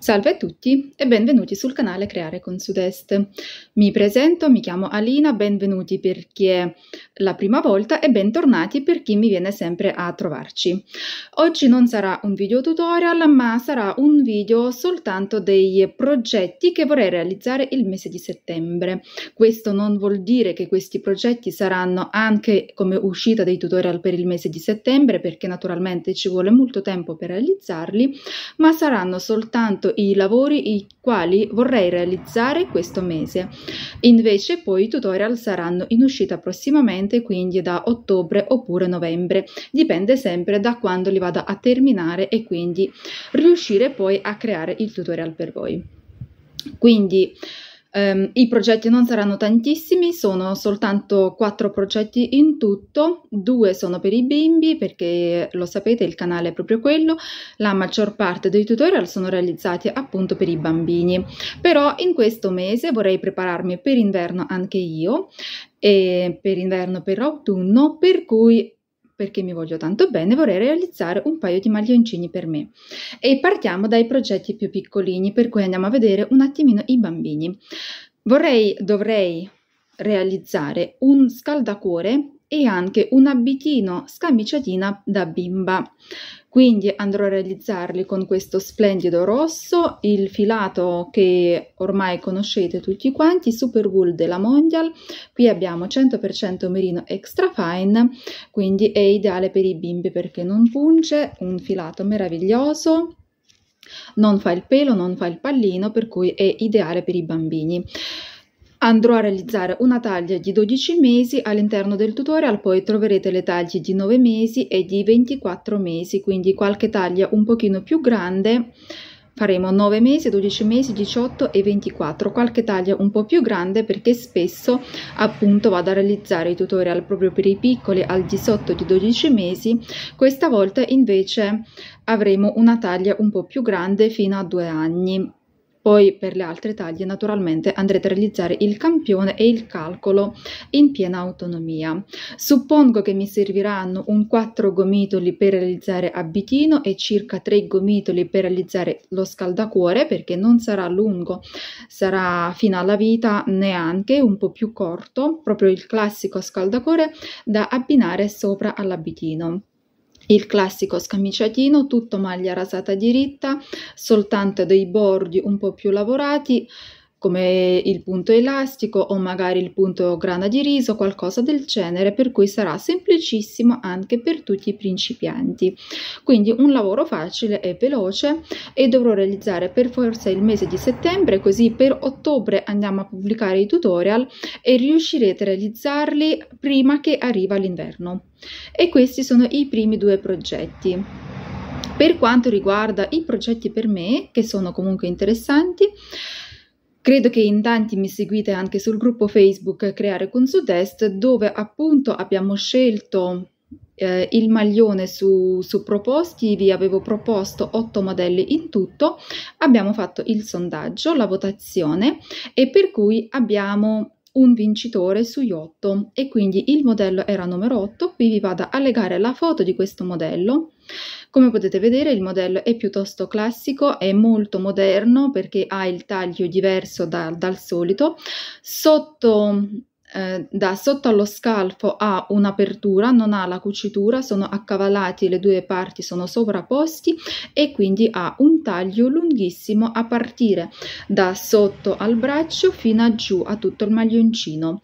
Salve a tutti e benvenuti sul canale Creare con Sudest. Mi presento, mi chiamo Alina, benvenuti per chi è la prima volta e bentornati per chi mi viene sempre a trovarci. Oggi non sarà un video tutorial, ma sarà un video soltanto dei progetti che vorrei realizzare il mese di settembre. Questo non vuol dire che questi progetti saranno anche come uscita dei tutorial per il mese di settembre, perché naturalmente ci vuole molto tempo per realizzarli, ma saranno soltanto tutto i lavori i quali vorrei realizzare questo mese. Invece poi i tutorial saranno in uscita prossimamente, quindi da ottobre oppure novembre, dipende sempre da quando li vado a terminare e quindi riuscire poi a creare il tutorial per voi. Quindi Um, I progetti non saranno tantissimi, sono soltanto quattro progetti in tutto, due sono per i bimbi perché lo sapete il canale è proprio quello, la maggior parte dei tutorial sono realizzati appunto per i bambini, però in questo mese vorrei prepararmi per inverno anche io e per inverno per autunno per cui perché mi voglio tanto bene, vorrei realizzare un paio di maglioncini per me. E partiamo dai progetti più piccolini, per cui andiamo a vedere un attimino i bambini. Vorrei, dovrei realizzare un scaldacuore e anche un abitino scamiciatina da bimba quindi andrò a realizzarli con questo splendido rosso, il filato che ormai conoscete tutti quanti, Super Wool della Mondial, qui abbiamo 100% merino extra fine, quindi è ideale per i bimbi perché non punge, un filato meraviglioso, non fa il pelo, non fa il pallino, per cui è ideale per i bambini. Andrò a realizzare una taglia di 12 mesi, all'interno del tutorial poi troverete le taglie di 9 mesi e di 24 mesi, quindi qualche taglia un pochino più grande, faremo 9 mesi, 12 mesi, 18 e 24, qualche taglia un po' più grande perché spesso appunto vado a realizzare i tutorial proprio per i piccoli al di sotto di 12 mesi, questa volta invece avremo una taglia un po' più grande fino a 2 anni. Poi per le altre taglie naturalmente andrete a realizzare il campione e il calcolo in piena autonomia. Suppongo che mi serviranno un 4 gomitoli per realizzare abitino e circa 3 gomitoli per realizzare lo scaldacuore perché non sarà lungo, sarà fino alla vita neanche un po' più corto, proprio il classico scaldacuore da abbinare sopra all'abitino il classico scamiciatino, tutto maglia rasata diritta, soltanto dei bordi un po' più lavorati, come il punto elastico o magari il punto grana di riso, qualcosa del genere, per cui sarà semplicissimo anche per tutti i principianti. Quindi un lavoro facile e veloce e dovrò realizzare per forza il mese di settembre, così per ottobre andiamo a pubblicare i tutorial e riuscirete a realizzarli prima che arriva l'inverno. E questi sono i primi due progetti. Per quanto riguarda i progetti per me, che sono comunque interessanti, Credo che in tanti mi seguite anche sul gruppo Facebook Creare con Sudest, dove appunto abbiamo scelto eh, il maglione su, su proposti, vi avevo proposto otto modelli in tutto, abbiamo fatto il sondaggio, la votazione e per cui abbiamo un vincitore sugli 8 e quindi il modello era numero 8, qui vi vado a legare la foto di questo modello. Come potete vedere il modello è piuttosto classico, è molto moderno perché ha il taglio diverso da, dal solito. Sotto eh, da sotto allo scalfo ha un'apertura, non ha la cucitura, sono accavalati, le due parti sono sovrapposti e quindi ha un taglio lunghissimo a partire da sotto al braccio fino a giù a tutto il maglioncino.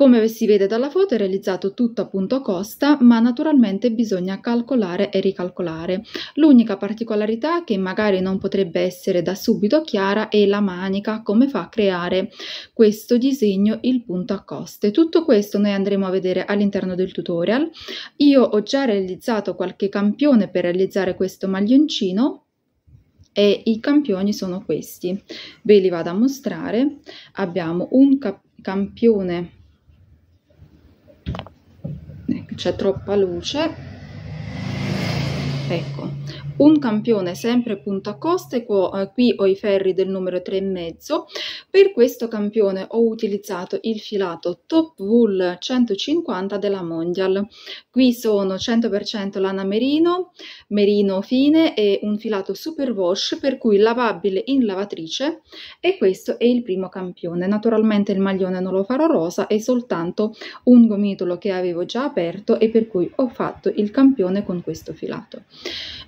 Come si vede dalla foto è realizzato tutto a punto costa, ma naturalmente bisogna calcolare e ricalcolare. L'unica particolarità che magari non potrebbe essere da subito chiara è la manica, come fa a creare questo disegno il punto a coste. Tutto questo noi andremo a vedere all'interno del tutorial. Io ho già realizzato qualche campione per realizzare questo maglioncino, e i campioni sono questi ve li vado a mostrare abbiamo un campione c'è troppa luce ecco un campione sempre punta costeco, eh, qui ho i ferri del numero e mezzo per questo campione ho utilizzato il filato Top Wool 150 della Mondial, qui sono 100% lana merino, merino fine e un filato super wash per cui lavabile in lavatrice e questo è il primo campione, naturalmente il maglione non lo farò rosa, è soltanto un gomitolo che avevo già aperto e per cui ho fatto il campione con questo filato.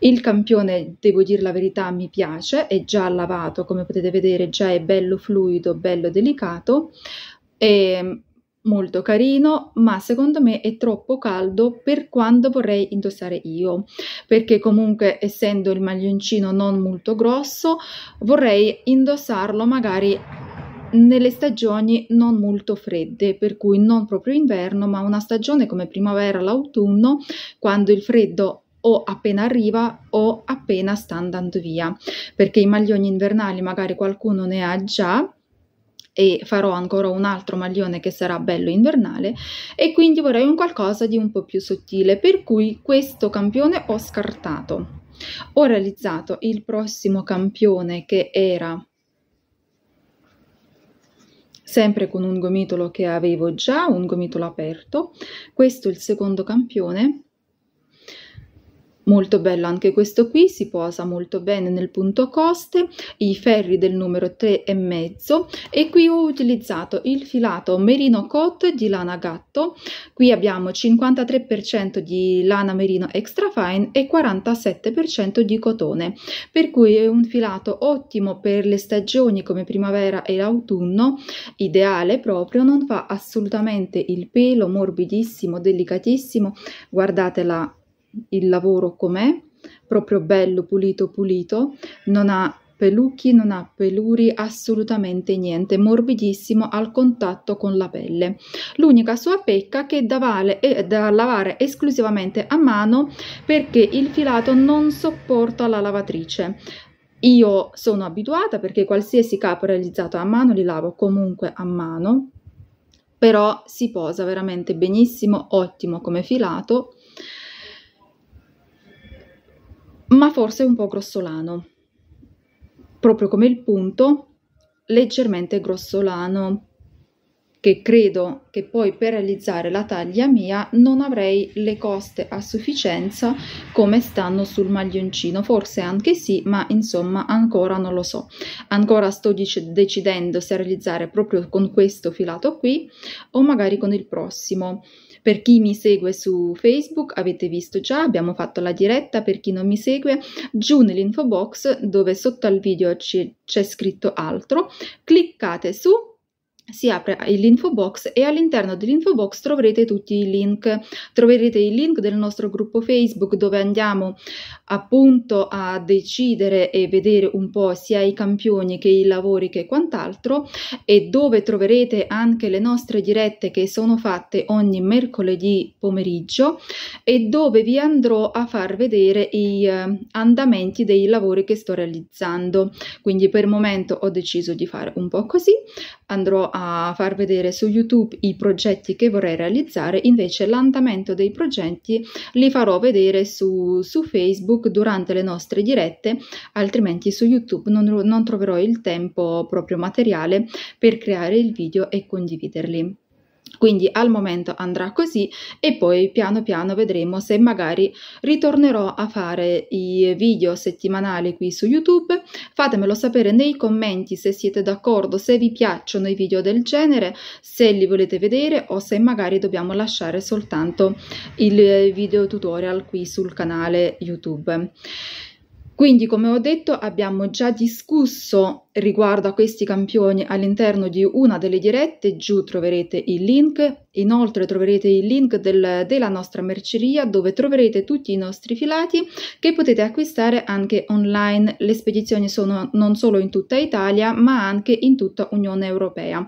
Il campione campione, devo dire la verità, mi piace, è già lavato, come potete vedere, già è bello fluido, bello delicato, è molto carino, ma secondo me è troppo caldo per quando vorrei indossare io, perché comunque essendo il maglioncino non molto grosso, vorrei indossarlo magari nelle stagioni non molto fredde, per cui non proprio inverno, ma una stagione come primavera, l'autunno, quando il freddo o appena arriva o appena sta andando via, perché i maglioni invernali magari qualcuno ne ha già e farò ancora un altro maglione che sarà bello invernale e quindi vorrei un qualcosa di un po' più sottile, per cui questo campione ho scartato. Ho realizzato il prossimo campione che era sempre con un gomitolo che avevo già, un gomitolo aperto, questo è il secondo campione Molto bello anche questo qui, si posa molto bene nel punto coste, i ferri del numero 3 e mezzo e qui ho utilizzato il filato merino cot di lana gatto. Qui abbiamo 53% di lana merino extra fine e 47% di cotone, per cui è un filato ottimo per le stagioni come primavera e autunno, ideale proprio, non fa assolutamente il pelo morbidissimo, delicatissimo. Guardate la il lavoro com'è, proprio bello, pulito, pulito, non ha pelucchi, non ha peluri, assolutamente niente, morbidissimo al contatto con la pelle. L'unica sua pecca che è da, vale, è eh, da lavare esclusivamente a mano perché il filato non sopporta la lavatrice. Io sono abituata perché qualsiasi capo realizzato a mano li lavo comunque a mano, però si posa veramente benissimo, ottimo come filato ma forse un po' grossolano, proprio come il punto leggermente grossolano, che credo che poi per realizzare la taglia mia non avrei le coste a sufficienza come stanno sul maglioncino, forse anche sì, ma insomma ancora non lo so. Ancora sto decidendo se realizzare proprio con questo filato qui o magari con il prossimo. Per chi mi segue su Facebook avete visto già, abbiamo fatto la diretta, per chi non mi segue giù nell'info box dove sotto al video c'è scritto altro, cliccate su si apre l'info box e all'interno dell'info box troverete tutti i link. Troverete il link del nostro gruppo Facebook dove andiamo appunto a decidere e vedere un po' sia i campioni che i lavori che quant'altro e dove troverete anche le nostre dirette che sono fatte ogni mercoledì pomeriggio e dove vi andrò a far vedere i eh, andamenti dei lavori che sto realizzando. Quindi per il momento ho deciso di fare un po' così, andrò a far vedere su YouTube i progetti che vorrei realizzare, invece l'andamento dei progetti li farò vedere su, su Facebook durante le nostre dirette, altrimenti su YouTube non, non troverò il tempo proprio materiale per creare il video e condividerli. Quindi al momento andrà così e poi piano piano vedremo se magari ritornerò a fare i video settimanali qui su YouTube. Fatemelo sapere nei commenti se siete d'accordo, se vi piacciono i video del genere, se li volete vedere o se magari dobbiamo lasciare soltanto il video tutorial qui sul canale YouTube. Quindi, come ho detto, abbiamo già discusso riguardo a questi campioni all'interno di una delle dirette, giù troverete il link, inoltre troverete il link del, della nostra merceria dove troverete tutti i nostri filati che potete acquistare anche online. Le spedizioni sono non solo in tutta Italia ma anche in tutta Unione Europea,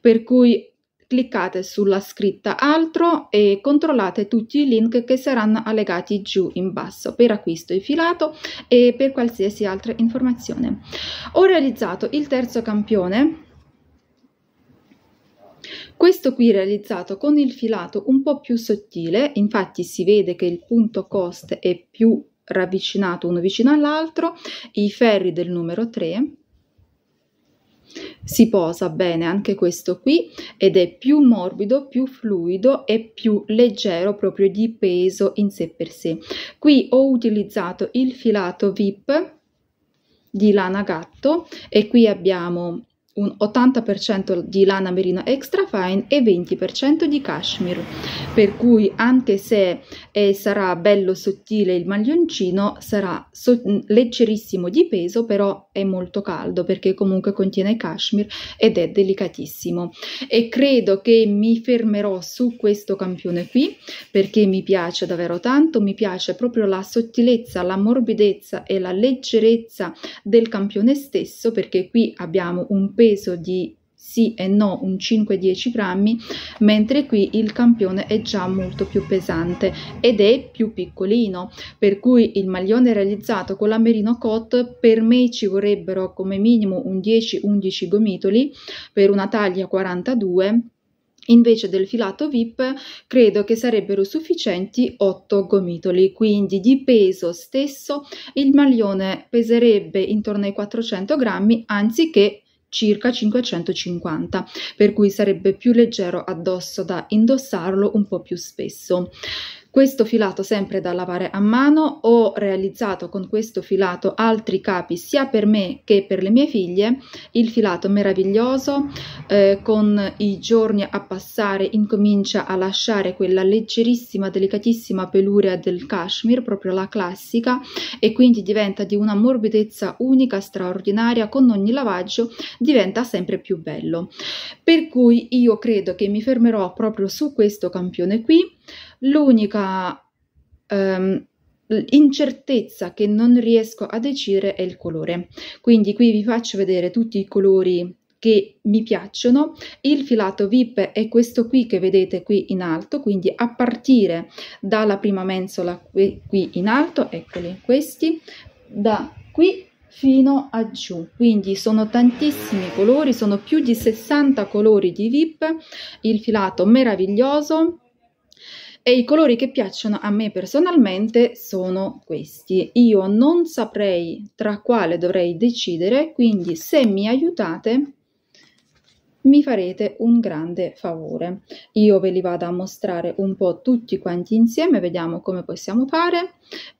per cui cliccate sulla scritta altro e controllate tutti i link che saranno allegati giù in basso per acquisto e filato e per qualsiasi altra informazione. Ho realizzato il terzo campione questo qui realizzato con il filato un po' più sottile, infatti si vede che il punto cost è più ravvicinato uno vicino all'altro, i ferri del numero 3 si posa bene anche questo qui ed è più morbido, più fluido e più leggero proprio di peso in sé per sé. Qui ho utilizzato il filato VIP di lana gatto e qui abbiamo un 80% di lana merino extra fine e 20% di cashmere per cui anche se eh, sarà bello sottile il maglioncino sarà so mm, leggerissimo di peso però è molto caldo perché comunque contiene cashmere ed è delicatissimo e credo che mi fermerò su questo campione qui perché mi piace davvero tanto mi piace proprio la sottilezza la morbidezza e la leggerezza del campione stesso perché qui abbiamo un peso peso di sì e no un 5-10 grammi, mentre qui il campione è già molto più pesante ed è più piccolino, per cui il maglione realizzato con la merino cot per me ci vorrebbero come minimo un 10-11 gomitoli per una taglia 42 Invece del filato VIP credo che sarebbero sufficienti 8 gomitoli, quindi di peso stesso il maglione peserebbe intorno ai 400 grammi anziché circa 550, per cui sarebbe più leggero addosso da indossarlo un po' più spesso. Questo filato sempre da lavare a mano, ho realizzato con questo filato altri capi sia per me che per le mie figlie, il filato meraviglioso, eh, con i giorni a passare incomincia a lasciare quella leggerissima, delicatissima peluria del cashmere, proprio la classica, e quindi diventa di una morbidezza unica, straordinaria, con ogni lavaggio diventa sempre più bello. Per cui io credo che mi fermerò proprio su questo campione qui, L'unica um, incertezza che non riesco a decidere è il colore. Quindi qui vi faccio vedere tutti i colori che mi piacciono. Il filato VIP è questo qui che vedete qui in alto, quindi a partire dalla prima mensola qui, qui in alto, eccoli questi, da qui fino a giù quindi sono tantissimi colori sono più di 60 colori di vip il filato meraviglioso e i colori che piacciono a me personalmente sono questi. Io non saprei tra quale dovrei decidere, quindi se mi aiutate mi farete un grande favore. Io ve li vado a mostrare un po' tutti quanti insieme, vediamo come possiamo fare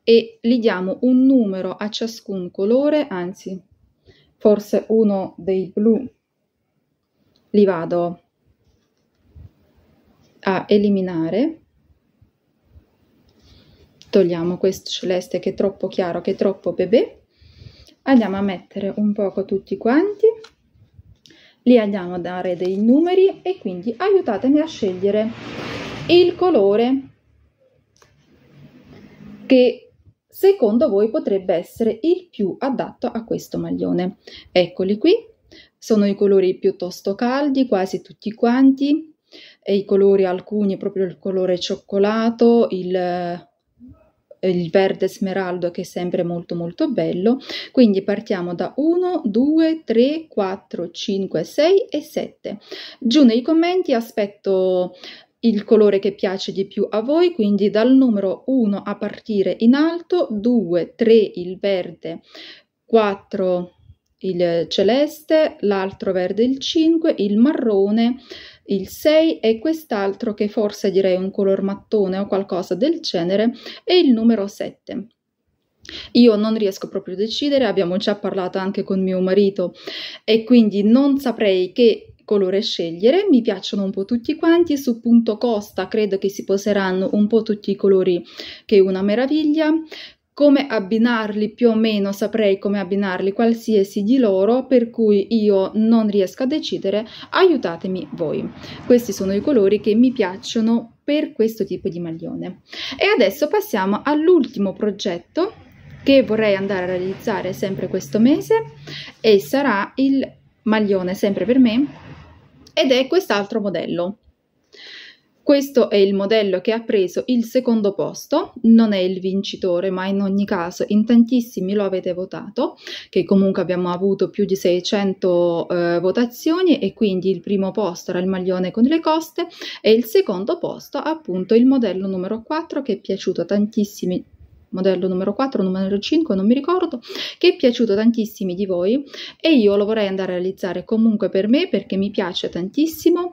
e gli diamo un numero a ciascun colore, anzi forse uno dei blu li vado a eliminare Togliamo questo celeste che è troppo chiaro, che è troppo bebè. Andiamo a mettere un poco tutti quanti. Li andiamo a dare dei numeri e quindi aiutatemi a scegliere il colore che secondo voi potrebbe essere il più adatto a questo maglione. Eccoli qui, sono i colori piuttosto caldi, quasi tutti quanti, e i colori alcuni proprio il colore cioccolato, il eh, il verde smeraldo che è sempre molto molto bello quindi partiamo da 1 2 3 4 5 6 e 7 giù nei commenti aspetto il colore che piace di più a voi, quindi dal numero 1 a partire in alto, 2, 3 il verde, 4 il celeste, l'altro verde il 5, il marrone, il 6 e quest'altro che forse direi un color mattone o qualcosa del genere è il numero 7. Io non riesco proprio a decidere, abbiamo già parlato anche con mio marito e quindi non saprei che colore scegliere, mi piacciono un po' tutti quanti, su punto costa credo che si poseranno un po' tutti i colori che è una meraviglia, come abbinarli più o meno saprei come abbinarli qualsiasi di loro per cui io non riesco a decidere aiutatemi voi questi sono i colori che mi piacciono per questo tipo di maglione e adesso passiamo all'ultimo progetto che vorrei andare a realizzare sempre questo mese e sarà il maglione sempre per me ed è quest'altro modello questo è il modello che ha preso il secondo posto, non è il vincitore, ma in ogni caso in tantissimi lo avete votato, che comunque abbiamo avuto più di 600 eh, votazioni e quindi il primo posto era il maglione con le coste e il secondo posto appunto il modello numero 4 che è piaciuto a tantissimi modello numero 4, numero 5, non mi ricordo, che è piaciuto tantissimi di voi e io lo vorrei andare a realizzare comunque per me perché mi piace tantissimo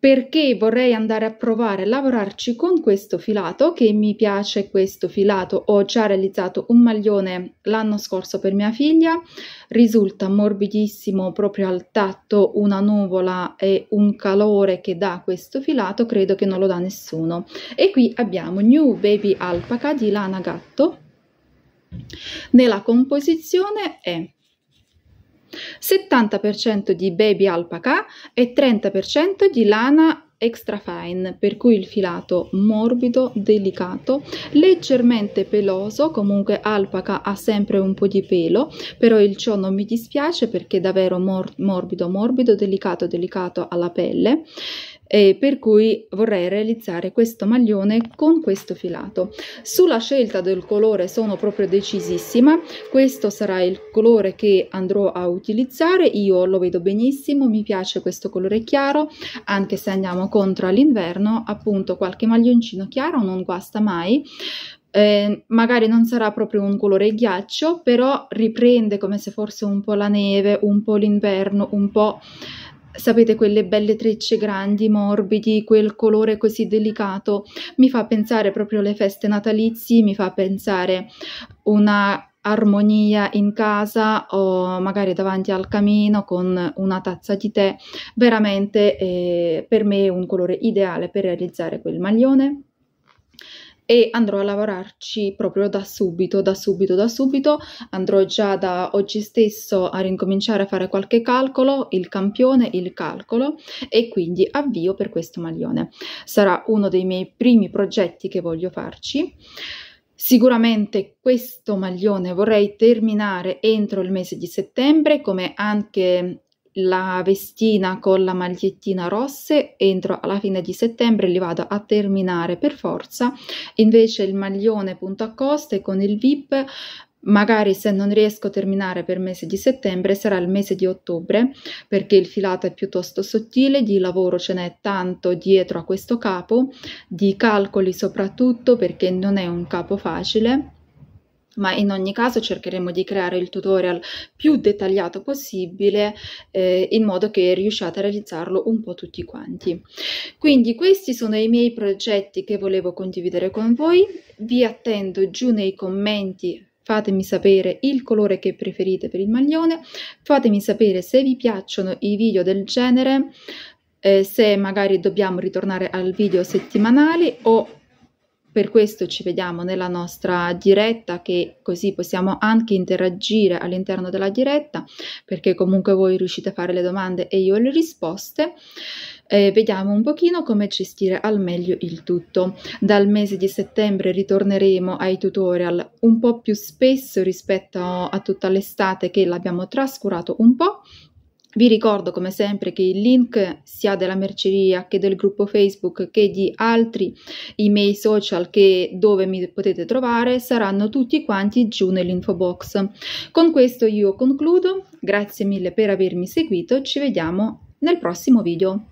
perché vorrei andare a provare a lavorarci con questo filato che mi piace questo filato ho già realizzato un maglione l'anno scorso per mia figlia risulta morbidissimo proprio al tatto una nuvola e un calore che dà questo filato credo che non lo dà nessuno e qui abbiamo new baby alpaca di lana gatto nella composizione è 70% di baby alpaca e 30% di lana extra fine, per cui il filato morbido, delicato, leggermente peloso, comunque alpaca ha sempre un po' di pelo, però il ciò non mi dispiace perché è davvero mor morbido, morbido, delicato, delicato alla pelle e per cui vorrei realizzare questo maglione con questo filato. Sulla scelta del colore sono proprio decisissima, questo sarà il colore che andrò a utilizzare, io lo vedo benissimo, mi piace questo colore chiaro, anche se andiamo contro all'inverno, appunto qualche maglioncino chiaro non guasta mai, eh, magari non sarà proprio un colore ghiaccio, però riprende come se fosse un po' la neve, un po' l'inverno, un po' Sapete quelle belle trecce grandi, morbidi, quel colore così delicato, mi fa pensare proprio alle feste natalizie, mi fa pensare una armonia in casa o magari davanti al camino con una tazza di tè, veramente eh, per me è un colore ideale per realizzare quel maglione e andrò a lavorarci proprio da subito, da subito, da subito. Andrò già da oggi stesso a ricominciare a fare qualche calcolo, il campione, il calcolo e quindi avvio per questo maglione. Sarà uno dei miei primi progetti che voglio farci. Sicuramente questo maglione vorrei terminare entro il mese di settembre, come anche la vestina con la magliettina rosse entro alla fine di settembre li vado a terminare per forza invece il maglione punto a coste con il vip magari se non riesco a terminare per mese di settembre sarà il mese di ottobre perché il filato è piuttosto sottile di lavoro ce n'è tanto dietro a questo capo di calcoli soprattutto perché non è un capo facile ma in ogni caso cercheremo di creare il tutorial più dettagliato possibile eh, in modo che riusciate a realizzarlo un po' tutti quanti. Quindi questi sono i miei progetti che volevo condividere con voi, vi attendo giù nei commenti fatemi sapere il colore che preferite per il maglione, fatemi sapere se vi piacciono i video del genere, eh, se magari dobbiamo ritornare al video settimanale o per questo ci vediamo nella nostra diretta che così possiamo anche interagire all'interno della diretta perché comunque voi riuscite a fare le domande e io le risposte. Eh, vediamo un pochino come gestire al meglio il tutto. Dal mese di settembre ritorneremo ai tutorial un po' più spesso rispetto a tutta l'estate che l'abbiamo trascurato un po', vi ricordo come sempre che il link sia della merceria che del gruppo Facebook che di altri email social che dove mi potete trovare saranno tutti quanti giù nell'info box. Con questo io concludo, grazie mille per avermi seguito, ci vediamo nel prossimo video.